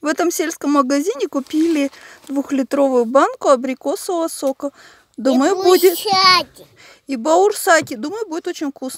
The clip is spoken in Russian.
В этом сельском магазине купили двухлитровую банку абрикосового сока. Думаю, и будет... И баурсаки. Думаю, будет очень вкусно.